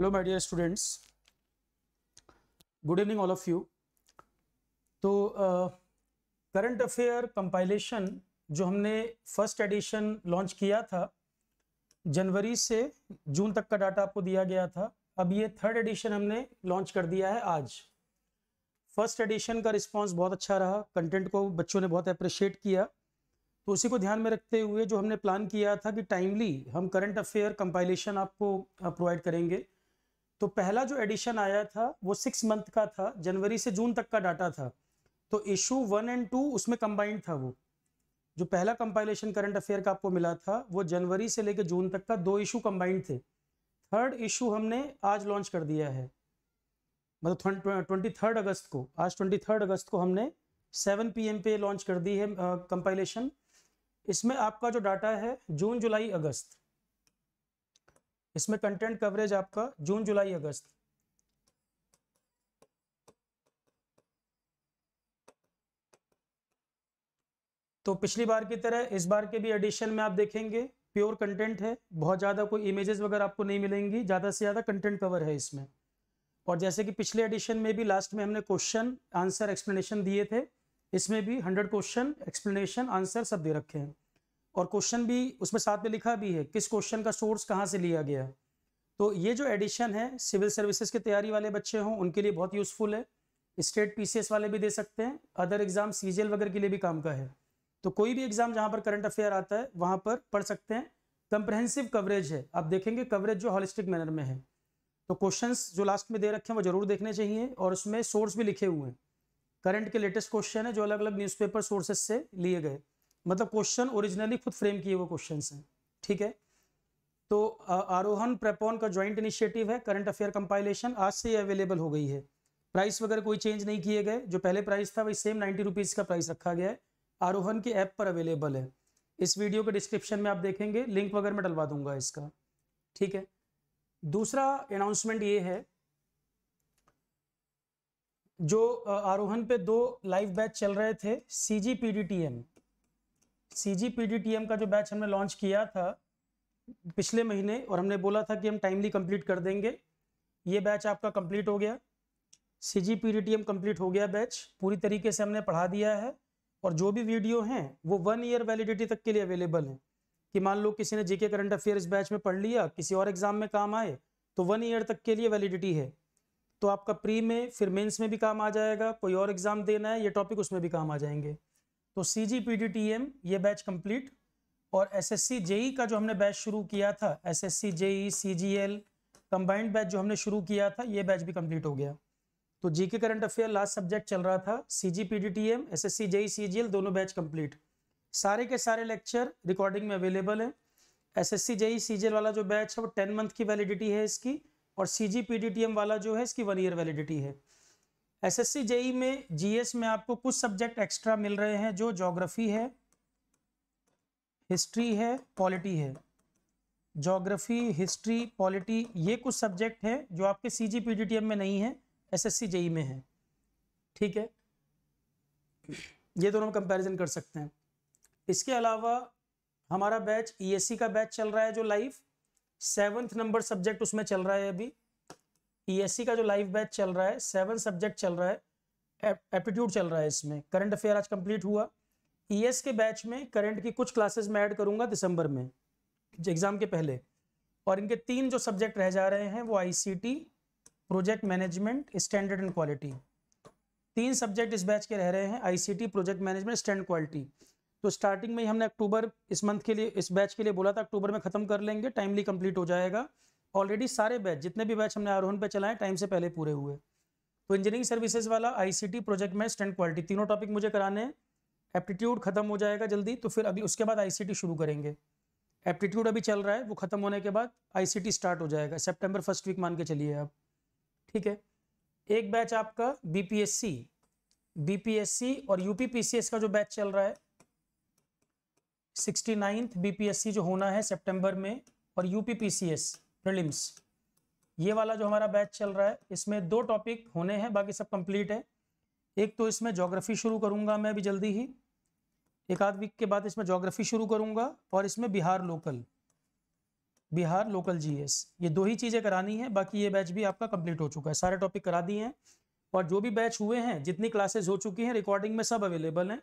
hello my dear students good evening all of you तो current affair compilation जो हमने first edition launch किया था जनवरी से जून तक का डाटा आपको दिया गया था अब ये थर्ड एडिशन हमने लॉन्च कर दिया है आज फर्स्ट एडिशन का रिस्पांस बहुत अच्छा रहा कंटेंट को बच्चों ने बहुत अप्रिशिएट किया तो उसी को ध्यान में रखते हुए जो हमने प्लान किया था कि टाइमली हम करंट अफेयर कंपाइलेशन आपको प्रोवाइड करेंगे तो पहला जो एडिशन आया था वो सिक्स मंथ का था जनवरी से जून तक का डाटा था तो इशू वन एंड टू उसमें कंबाइंड था वो जो पहला कंपाइलेशन करंट अफेयर का आपको मिला था वो जनवरी से लेकर जून तक का दो इशू कंबाइंड थे थर्ड इशू हमने आज लॉन्च कर दिया है मतलब ट्वेंटी थर्ड अगस्त को आज ट्वेंटी थर्ड अगस्त को हमने सेवन पी पे लॉन्च कर दी है कंपाइलेशन इसमें आपका जो डाटा है जून जुलाई अगस्त इसमें कंटेंट कवरेज आपका जून जुलाई अगस्त तो पिछली बार की तरह इस बार के भी एडिशन में आप देखेंगे प्योर कंटेंट है बहुत ज़्यादा कोई इमेजेस वगैरह आपको नहीं मिलेंगी ज़्यादा से ज़्यादा कंटेंट कवर है इसमें और जैसे कि पिछले एडिशन में भी लास्ट में हमने क्वेश्चन आंसर एक्सप्लेनेशन दिए थे इसमें भी हंड्रेड क्वेश्चन एक्सप्लेनेशन आंसर सब दे रखे हैं और क्वेश्चन भी उसमें साथ में लिखा भी है किस क्वेश्चन का सोर्स कहाँ से लिया गया तो ये जो एडिशन है सिविल सर्विसेज की तैयारी वाले बच्चे हों उनके लिए बहुत यूज़फुल है स्टेट पीसीएस वाले भी दे सकते हैं अदर एग्जाम सीजीएल वगैरह के लिए भी काम का है तो कोई भी एग्जाम जहाँ पर करंट अफेयर आता है वहाँ पर पढ़ सकते हैं कंप्रहेंसिव कवरेज है आप देखेंगे कवरेज जो हॉलिस्टिक मैनर में है तो क्वेश्चंस जो लास्ट में दे रखे हैं वो जरूर देखने चाहिए और उसमें सोर्स भी लिखे हुए हैं करंट के लेटेस्ट क्वेश्चन है जो अलग अलग न्यूज़पेपर सोर्सेज से लिए गए मतलब क्वेश्चन ओरिजिनली खुद फ्रेम किए हुए क्वेश्चन हैं ठीक है तो आरोहन प्रेपोन का ज्वाइंट इनिशिएटिव है करंट अफेयर कंपाइलेशन आज से अवेलेबल हो गई है प्राइस वगैरह कोई चेंज नहीं किए गए जो पहले प्राइस था वही सेम नाइन्टी रुपीज़ का प्राइस रखा गया है आरोहन के ऐप पर अवेलेबल है इस वीडियो के डिस्क्रिप्शन में आप देखेंगे लिंक वगैरह मैं डलवा दूंगा इसका ठीक है दूसरा अनाउंसमेंट ये है जो आरोहन पे दो लाइव बैच चल रहे थे C G P D T M C G का जो बैच हमने लॉन्च किया था पिछले महीने और हमने बोला था कि हम टाइमली कंप्लीट कर देंगे ये बैच आपका कंप्लीट हो गया सी जी कंप्लीट हो गया बैच पूरी तरीके से हमने पढ़ा दिया है और जो भी वीडियो हैं वो वन ईयर वैलिडिटी तक के लिए अवेलेबल हैं कि मान लो किसी ने जीके करंट अफेयर इस बैच में पढ़ लिया किसी और एग्जाम में काम आए तो वन ईयर तक के लिए वैलिडिटी है तो आपका प्री में फिर मेंस में भी काम आ जाएगा कोई और एग्ज़ाम देना है ये टॉपिक उसमें भी काम आ जाएंगे तो C G P D T M ये बैच कंप्लीट और एस एस सी जेई का जो हमने बैच शुरू किया था S S C JE C G L combined batch जो हमने शुरू किया था ये बैच भी कंप्लीट हो गया तो GK current affair last subject चल रहा था C G P D T M S S C JE C G L दोनों बैच कंप्लीट सारे के सारे लेक्चर रिकॉर्डिंग में अवेलेबल है S S C JE C G L वाला जो बैच है वो टेन मंथ की वैलिडिटी है इसकी और C G P D T M वाला जो है इसकी वन ईयर वैलिडिटी है एसएससी जेई e में जीएस में आपको कुछ सब्जेक्ट एक्स्ट्रा मिल रहे हैं जो जोग्राफी है हिस्ट्री है पॉलिटी है जोग्राफी हिस्ट्री पॉलिटी ये कुछ सब्जेक्ट हैं जो आपके C G P D T M में नहीं है एसएससी जेई में है ठीक है ये दोनों हम कंपेरिजन कर सकते हैं इसके अलावा हमारा बैच ई e का बैच चल रहा है जो लाइफ सेवन्थ नंबर सब्जेक्ट उसमें चल रहा है अभी ईएससी e का जो लाइव बैच चल रहा है सेवन सब्जेक्ट चल रहा है एप्टीट्यूड चल रहा है इसमें करंट अफेयर आज कंप्लीट हुआ ईएस e के बैच में करंट की कुछ क्लासेस मैं ऐड करूंगा दिसंबर में एग्जाम के पहले और इनके तीन जो सब्जेक्ट रह जा रहे हैं वो ICT project management standard and quality तीन सब्जेक्ट इस बैच के रह रहे हैं ICT project management stand quality तो स्टार्टिंग में ही हमने अक्टूबर इस मंथ के लिए इस बैच के लिए बोला था अक्टूबर में ख़त्म कर लेंगे टाइमली कंप्लीट हो जाएगा ऑलरेडी सारे बैच जितने भी बैच हमने आरोहन पे चलाए टाइम से पहले पूरे हुए तो इंजीनियरिंग सर्विसेज वाला आईसीटी प्रोजेक्ट में स्टैंड क्वालिटी तीनों टॉपिक मुझे कराने हैं एप्टीट्यूड खत्म हो जाएगा जल्दी तो फिर अभी उसके बाद आईसीटी शुरू करेंगे एप्टीट्यूड अभी चल रहा है वो खत्म होने के बाद आई स्टार्ट हो जाएगा सेप्टेम्बर फर्स्ट वीक मान के चलिए आप ठीक है एक बैच आपका बीपीएससी बीपीएससी और यूपीपीसीएस का जो बैच चल रहा है सिक्सटी नाइन्थ बीपीएससी जो होना है सितंबर में और यूपीपीसीएस प्रिलिम्स ये वाला जो हमारा बैच चल रहा है इसमें दो टॉपिक होने हैं बाकी सब कंप्लीट है एक तो इसमें जोग्राफी शुरू करूंगा मैं भी जल्दी ही एक आध वीक के बाद इसमें जोग्राफी शुरू करूंगा और इसमें Bihar local Bihar local GS ये दो ही चीज़ें करानी है बाकी ये बैच भी आपका कंप्लीट हो चुका है सारे टॉपिक करा दिए हैं और जो भी बैच हुए हैं जितनी क्लासेस हो चुकी हैं रिकॉर्डिंग में सब अवेलेबल हैं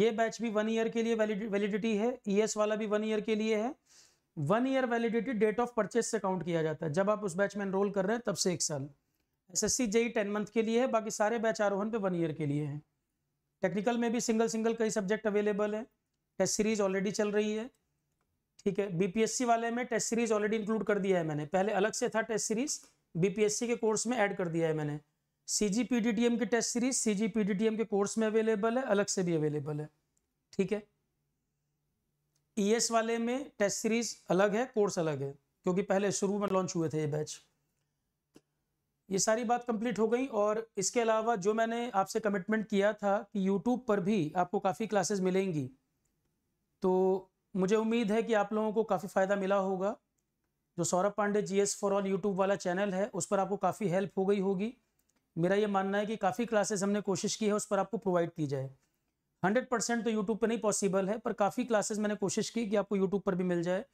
ये बैच भी वन ईयर के लिए वैलिडिटी है ई e वाला भी वन ईयर के लिए है one year validity date of purchase से काउंट किया जाता है जब आप उस बैच में एनरोल कर रहे हैं तब से एक साल S S C JE ten month के लिए है बाकी सारे बैच आरोहन पे वन ईयर के लिए हैं टेक्निकल में भी सिंगल सिंगल कई सब्जेक्ट अवेलेबल है टेस्ट सीरीज ऑलरेडी चल रही है ठीक है बीपीएससी वाले में टेस्ट सीरीज ऑलरेडी इंक्लूड कर दिया है मैंने पहले अलग से था टेस्ट सीरीज बीपीएससी के कोर्स में एड कर दिया है मैंने सीजीपीडीटीएम की टेस्ट सीरीज सीजीपीडीटीएम के कोर्स में अवेलेबल है अलग से भी अवेलेबल है ठीक है ईएस e वाले में टेस्ट सीरीज अलग है कोर्स अलग है क्योंकि पहले शुरू में लॉन्च हुए थे ये बैच ये सारी बात कंप्लीट हो गई और इसके अलावा जो मैंने आपसे कमिटमेंट किया था कि यूट्यूब पर भी आपको काफ़ी क्लासेस मिलेंगी तो मुझे उम्मीद है कि आप लोगों को काफ़ी फ़ायदा मिला होगा जो Saurabh Pandey G S for all YouTube वाला चैनल है उस पर आपको काफ़ी हेल्प हो गई होगी मेरा ये मानना है कि काफ़ी क्लासेस हमने कोशिश की है उस पर आपको प्रोवाइड की जाए हंड्रेड परसेंट तो यूट्यूब पर नहीं पॉसिबल है पर काफ़ी क्लासेस मैंने कोशिश की कि आपको यूट्यूब पर भी मिल जाए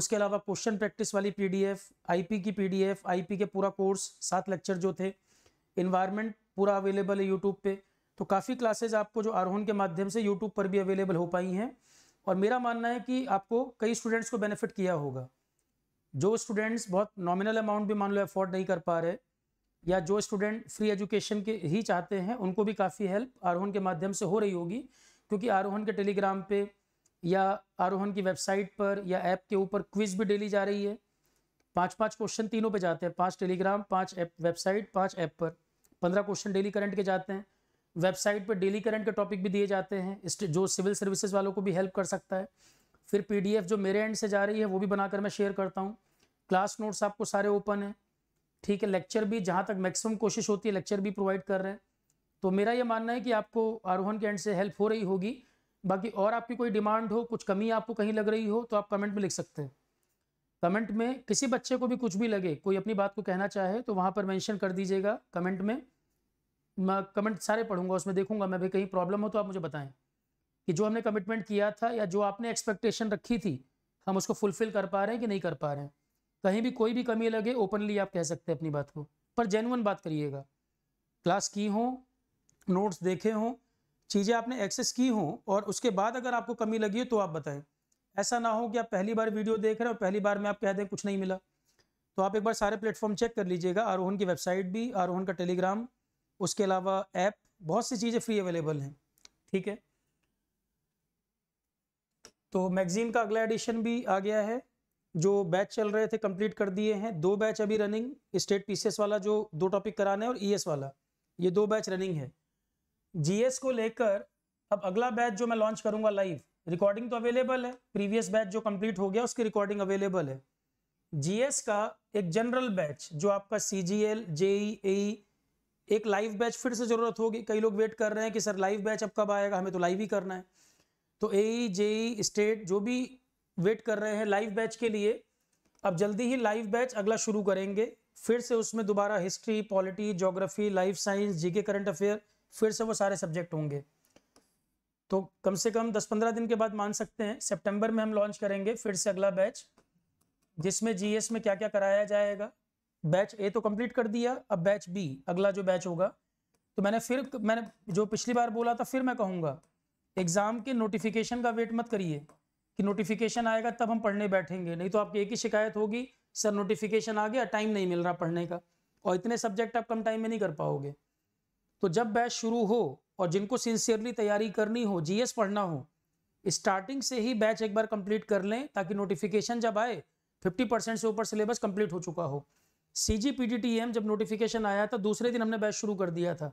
उसके अलावा क्वेश्चन प्रैक्टिस वाली आई पी की आई पी के पूरा कोर्स सात लेक्चर जो थे इन्वायरमेंट पूरा अवेलेबल है यूट्यूब पे तो काफ़ी क्लासेज आपको जो आरोहन के माध्यम से यूट्यूब पर भी अवेलेबल हो पाई हैं और मेरा मानना है कि आपको कई स्टूडेंट्स को बेनिफिट किया होगा जो स्टूडेंट्स बहुत नॉमिनल अमाउंट भी मान लो अफोर्ड नहीं कर पा रहे या जो स्टूडेंट फ्री एजुकेशन के ही चाहते हैं उनको भी काफ़ी हेल्प आरोहन के माध्यम से हो रही होगी क्योंकि आरोहन के टेलीग्राम पे या आरोहन की वेबसाइट पर या ऐप के ऊपर क्विज भी डेली जा रही है पाँच पाँच क्वेश्चन तीनों पे जाते हैं पाँच टेलीग्राम पाँच ऐप वेबसाइट पाँच ऐप पर पंद्रह क्वेश्चन डेली करंट के जाते हैं वेबसाइट पर डेली करंट के टॉपिक भी दिए जाते हैं जो सिविल सर्विसेज वालों को भी हेल्प कर सकता है फिर पी जो मेरे एंड से जा रही है वो भी बनाकर मैं शेयर करता हूँ क्लास नोट्स आपको सारे ओपन हैं ठीक है लेक्चर भी जहाँ तक मैक्सिमम कोशिश होती है लेक्चर भी प्रोवाइड कर रहे हैं तो मेरा ये मानना है कि आपको आरोहन के एंड से हेल्प हो रही होगी बाकी और आपकी कोई डिमांड हो कुछ कमी आपको कहीं लग रही हो तो आप कमेंट में लिख सकते हैं कमेंट में किसी बच्चे को भी कुछ भी लगे कोई अपनी बात को कहना चाहे तो वहाँ पर मेंशन कर दीजिएगा कमेंट में मैं कमेंट सारे पढ़ूंगा उसमें देखूंगा मैं भी कहीं प्रॉब्लम हो तो आप मुझे बताएं कि जो हमने कमिटमेंट किया था या जो आपने एक्सपेक्टेशन रखी थी हम उसको फुलफिल कर पा रहे हैं कि नहीं कर पा रहे हैं कहीं भी कोई भी कमी लगे ओपनली आप कह सकते हैं अपनी बात को पर जेनुअन बात करिएगा क्लास की हो नोट्स देखे हों चीज़ें आपने एक्सेस की हों और उसके बाद अगर आपको कमी लगी हो तो आप बताएं ऐसा ना हो कि आप पहली बार वीडियो देख रहे हो पहली बार में आप कह दें कुछ नहीं मिला तो आप एक बार सारे प्लेटफॉर्म चेक कर लीजिएगा आरोहन की वेबसाइट भी आरोहन का टेलीग्राम उसके अलावा ऐप बहुत सी चीज़ें फ्री अवेलेबल हैं ठीक है तो मैगजीन का अगला एडिशन भी आ गया है जो बैच चल रहे थे कंप्लीट कर दिए हैं दो बैच अभी रनिंग स्टेट पीसीएस वाला जो दो टॉपिक कराना है और ईएस e वाला ये दो बैच रनिंग है जीएस को लेकर अब अगला बैच जो मैं लॉन्च करूंगा लाइव रिकॉर्डिंग तो अवेलेबल है प्रीवियस बैच जो कंप्लीट हो गया उसकी रिकॉर्डिंग अवेलेबल है जीएस का एक जनरल बैच जो आपका सी जी एल एक लाइव बैच फिर से ज़रूरत होगी कई लोग वेट कर रहे हैं कि सर लाइव बैच अब कब आएगा हमें तो लाइव ही करना है तो ए जेई स्टेट जो भी वेट कर रहे हैं लाइव बैच के लिए अब जल्दी ही लाइव बैच अगला शुरू करेंगे फिर से उसमें दोबारा history polity geography life science GK current affair फिर से वो सारे सब्जेक्ट होंगे तो कम से कम 10-15 दिन के बाद मान सकते हैं सितंबर में हम लॉन्च करेंगे फिर से अगला बैच जिसमें जीएस में क्या क्या कराया जाएगा बैच ए तो कंप्लीट कर दिया अब बैच बी अगला जो बैच होगा तो मैंने फिर मैंने जो पिछली बार बोला था फिर मैं कहूँगा एग्ज़ाम के नोटिफिकेशन का वेट मत करिए कि नोटिफिकेशन आएगा तब हम पढ़ने बैठेंगे नहीं तो आपकी एक ही शिकायत होगी सर नोटिफिकेशन आ गया टाइम नहीं मिल रहा पढ़ने का और इतने सब्जेक्ट आप कम टाइम में नहीं कर पाओगे तो जब बैच शुरू हो और जिनको सिंसियरली तैयारी करनी हो जीएस पढ़ना हो स्टार्टिंग से ही बैच एक बार कंप्लीट कर लें ताकि नोटिफिकेशन जब आए 50 परसेंट से ऊपर सिलेबस कंप्लीट हो चुका हो C G P D T M जब नोटिफिकेशन आया था दूसरे दिन हमने बैच शुरू कर दिया था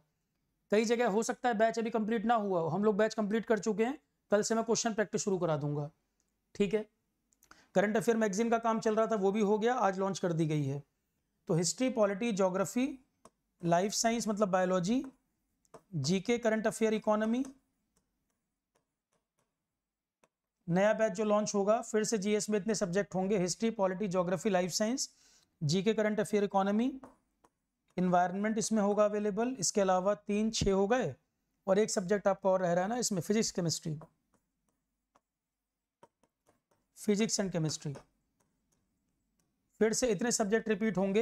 कई जगह हो सकता है बैच अभी कंप्लीट ना हुआ हो हम लोग बैच कंप्लीट कर चुके हैं कल से मैं क्वेश्चन प्रैक्टिस शुरू करा दूंगा ठीक है करंट अफेयर मैगजीन का काम चल रहा था वो भी हो गया आज लॉन्च कर दी गई है तो history polity geography life science मतलब biology GK current affair economy नया बैच जो लॉन्च होगा फिर से जीएस में इतने सब्जेक्ट होंगे history polity geography life science GK current affair economy environment इसमें होगा अवेलेबल इसके अलावा तीन छः हो गए और एक सब्जेक्ट आपका और रह रहा है ना इसमें physics chemistry physics and chemistry फिर से इतने सब्जेक्ट रिपीट होंगे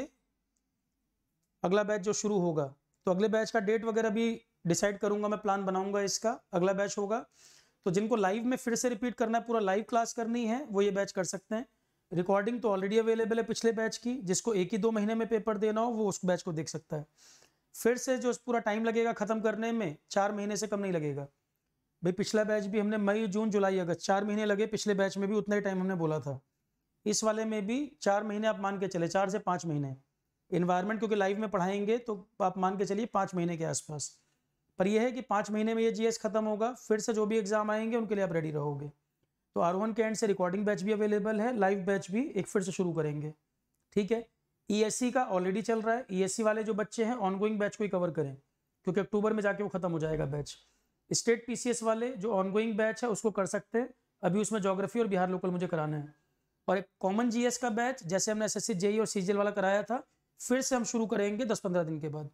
अगला बैच जो शुरू होगा तो अगले बैच का डेट वगैरह भी डिसाइड करूंगा मैं प्लान बनाऊंगा इसका अगला बैच होगा तो जिनको लाइव में फिर से रिपीट करना है पूरा लाइव क्लास करनी है वो ये बैच कर सकते हैं रिकॉर्डिंग तो ऑलरेडी अवेलेबल है पिछले बैच की जिसको एक ही दो महीने में पेपर देना हो वो उस बैच को देख सकता है फिर से जो पूरा टाइम लगेगा ख़त्म करने में चार महीने से कम नहीं लगेगा भाई पिछला बैच भी हमने मई जून जुलाई अगस्त चार महीने लगे पिछले बैच में भी उतना ही टाइम हमने बोला था इस वाले में भी चार महीने आप मान के चले चार से पाँच महीने इन्वायरमेंट क्योंकि लाइव में पढ़ाएंगे तो आप मान के चलिए पाँच महीने के आसपास पर यह है कि पाँच महीने में ये जीएस खत्म होगा फिर से जो भी एग्ज़ाम आएंगे उनके लिए आप रेडी रहोगे तो आरोहन के एंड से रिकॉर्डिंग बैच भी अवेलेबल है लाइव बैच भी एक फिर से शुरू करेंगे ठीक है ई e का ऑलरेडी चल रहा है ई e वाले जो बच्चे हैं ऑनगोइंग बैच को ही कवर करें क्योंकि अक्टूबर में जाके वो खत्म हो जाएगा बैच स्टेट पीसीएस वाले जो ऑनगोइंग बैच है उसको कर सकते हैं अभी उसमें जोग्राफी और बिहार लोकल मुझे कराना है और एक कॉमन जीएस का बैच जैसे हमने एस जेई e और सीजीएल वाला कराया था फिर से हम शुरू करेंगे दस पंद्रह दिन के बाद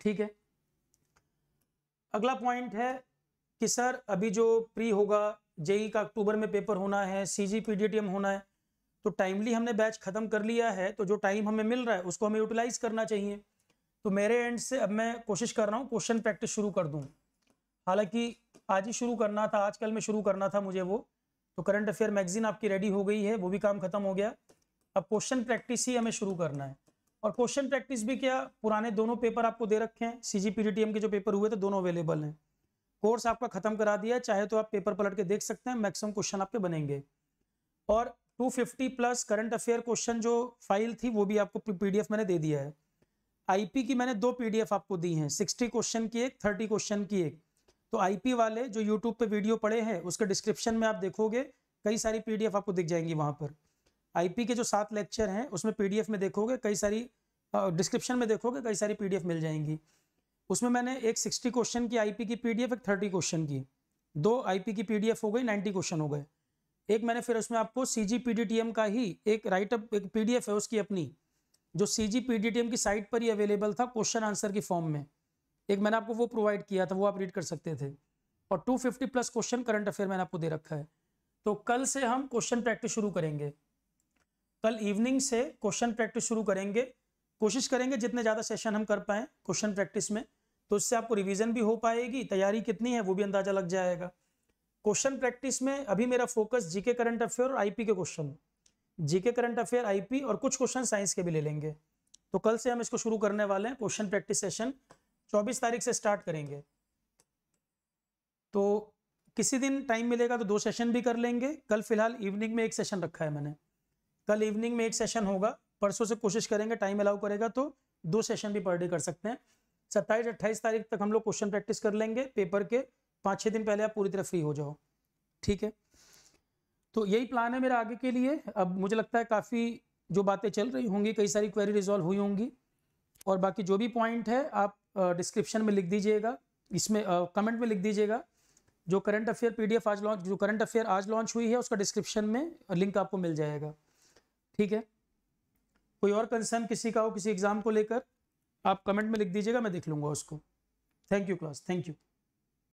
ठीक है अगला पॉइंट है कि सर अभी जो प्री होगा जेई e का अक्टूबर में पेपर होना है सी जी होना है तो टाइमली हमने बैच खत्म कर लिया है तो जो टाइम हमें मिल रहा है उसको हमें यूटिलाइज करना चाहिए तो मेरे एंड से अब मैं कोशिश कर रहा हूँ क्वेश्चन प्रैक्टिस शुरू कर दूँ हालांकि आज ही शुरू करना था आजकल में शुरू करना था मुझे वो तो करंट अफेयर मैगजीन आपकी रेडी हो गई है वो भी काम खत्म हो गया अब क्वेश्चन प्रैक्टिस ही हमें शुरू करना है और क्वेश्चन प्रैक्टिस भी क्या पुराने दोनों पेपर आपको दे रखे हैं सी जी के जो पेपर हुए थे दोनों अवेलेबल हैं कोर्स आपका खत्म करा दिया है चाहे तो आप पेपर पलट के देख सकते हैं मैक्सिमम क्वेश्चन आपके बनेंगे और 250 प्लस करंट अफेयर क्वेश्चन जो फाइल थी वो भी आपको पीडीएफ मैंने दे दिया है आईपी की मैंने दो पीडीएफ आपको दी हैं 60 क्वेश्चन की एक 30 क्वेश्चन की एक तो आईपी वाले जो यूट्यूब पे वीडियो पड़े हैं उसके डिस्क्रिप्शन में आप देखोगे कई सारी पीडीएफ आपको दिख जाएंगी वहाँ पर आईपी के जो सात लेक्चर हैं उसमें पीडीएफ में देखोगे कई सारी डिस्क्रिप्शन में देखोगे कई सारी पीडीएफ मिल जाएंगी उसमें मैंने एक सिक्सटी क्वेश्चन की आई की पी एक थर्टी क्वेश्चन की दो आई की पी हो गई नाइन्टी क्वेश्चन हो गए एक मैंने फिर उसमें आपको सी जी का ही एक राइटअप एक पी है उसकी अपनी जो सी जी की साइट पर ही अवेलेबल था क्वेश्चन आंसर की फॉर्म में एक मैंने आपको वो प्रोवाइड किया था वो आप रीड कर सकते थे और 250 प्लस क्वेश्चन करंट अफेयर मैंने आपको दे रखा है तो कल से हम क्वेश्चन प्रैक्टिस शुरू करेंगे कल इवनिंग से क्वेश्चन प्रैक्टिस शुरू करेंगे कोशिश करेंगे जितने ज़्यादा सेशन हम कर पाएँ क्वेश्चन प्रैक्टिस में तो उससे आपको रिविज़न भी हो पाएगी तैयारी कितनी है वो भी अंदाज़ा लग जाएगा क्वेश्चन प्रैक्टिस में अभी मेरा फोकस जीके करंट अफेयर और आईपी के question GK current affair IP और कुछ क्वेश्चन साइंस के भी ले लेंगे तो कल से हम इसको शुरू करने वाले हैं क्वेश्चन प्रैक्टिस सेशन चौबीस तारीख से स्टार्ट करेंगे तो किसी दिन टाइम मिलेगा तो दो सेशन भी कर लेंगे कल फिलहाल इवनिंग में एक सेशन रखा है मैंने कल इवनिंग में एक सेशन होगा परसों से कोशिश करेंगे टाइम अलाउ करेगा तो दो सेशन भी पर डे कर सकते हैं सत्ताईस अट्ठाईस तारीख तक हम लोग क्वेश्चन प्रैक्टिस कर लेंगे पेपर के पाँच छः दिन पहले आप पूरी तरह फ्री हो जाओ ठीक है तो यही प्लान है मेरा आगे के लिए अब मुझे लगता है काफ़ी जो बातें चल रही होंगी कई सारी क्वेरी रिजॉल्व हुई होंगी और बाकी जो भी पॉइंट है आप डिस्क्रिप्शन में लिख दीजिएगा इसमें कमेंट में लिख दीजिएगा जो करंट अफेयर पीडीएफ आज लॉन्च जो करंट अफेयर आज लॉन्च हुई है उसका डिस्क्रिप्शन में लिंक आपको मिल जाएगा ठीक है कोई और कंसर्न किसी का हो किसी एग्ज़ाम को लेकर आप कमेंट में लिख दीजिएगा मैं देख लूँगा उसको thank you class thank you